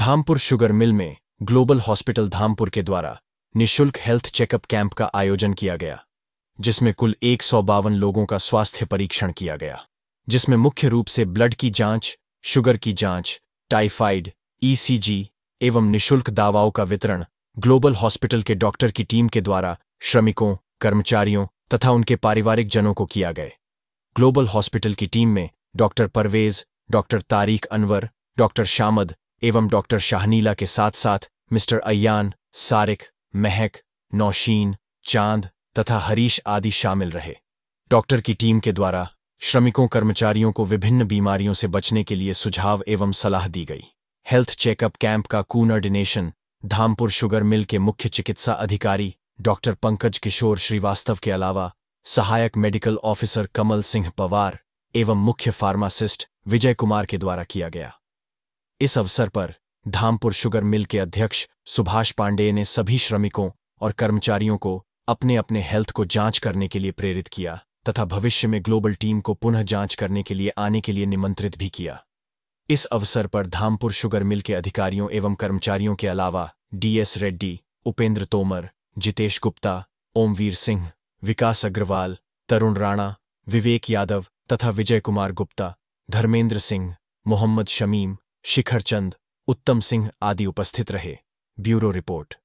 Dhampur sugar mill में global hospital Dhampur के द्वारा निशुल्क हेल्थ चेकअप कैंप का आयोजन किया गया जिसमें कुल एक लोगों का स्वास्थ्य परीक्षण किया गया जिसमें मुख्य रूप से ब्लड की जांच, शुगर की जांच, टाइफाइड ईसीजी एवं निशुल्क दावाओं का वितरण ग्लोबल हॉस्पिटल के डॉक्टर की टीम के द्वारा श्रमिकों कर्मचारियों तथा उनके पारिवारिक जनों को किया गए ग्लोबल हॉस्पिटल की टीम में doctor Parvez doctor Tariq Anwar doctor शामद एवं डॉक्टर शाहनीला के साथ साथ मिस्टर अयान सारिक महक नौशीन चांद तथा हरीश आदि शामिल रहे डॉक्टर की टीम के द्वारा श्रमिकों कर्मचारियों को विभिन्न बीमारियों से बचने के लिए सुझाव एवं सलाह दी गई हेल्थ चेकअप कैंप का कूनर्डिनेशन धामपुर शुगर मिल के मुख्य चिकित्सा अधिकारी डॉक्टर पंकज किशोर श्रीवास्तव के अलावा सहायक मेडिकल ऑफिसर कमल सिंह पवार एवं मुख्य फार्मासिस्ट विजय कुमार के द्वारा किया गया इस अवसर पर धामपुर शुगर मिल के अध्यक्ष सुभाष पांडेय ने सभी श्रमिकों और कर्मचारियों को अपने अपने हेल्थ को जांच करने के लिए प्रेरित किया तथा भविष्य में ग्लोबल टीम को पुनः जांच करने के लिए आने के लिए निमंत्रित भी किया इस अवसर पर धामपुर शुगर मिल के अधिकारियों एवं कर्मचारियों के अलावा डीएस रेड्डी उपेंद्र तोमर जितेश गुप्ता ओमवीर सिंह विकास अग्रवाल तरुण राणा विवेक यादव तथा विजय कुमार गुप्ता धर्मेंद्र सिंह मोहम्मद शमीम शिखर चंद उत्तम सिंह आदि उपस्थित रहे ब्यूरो रिपोर्ट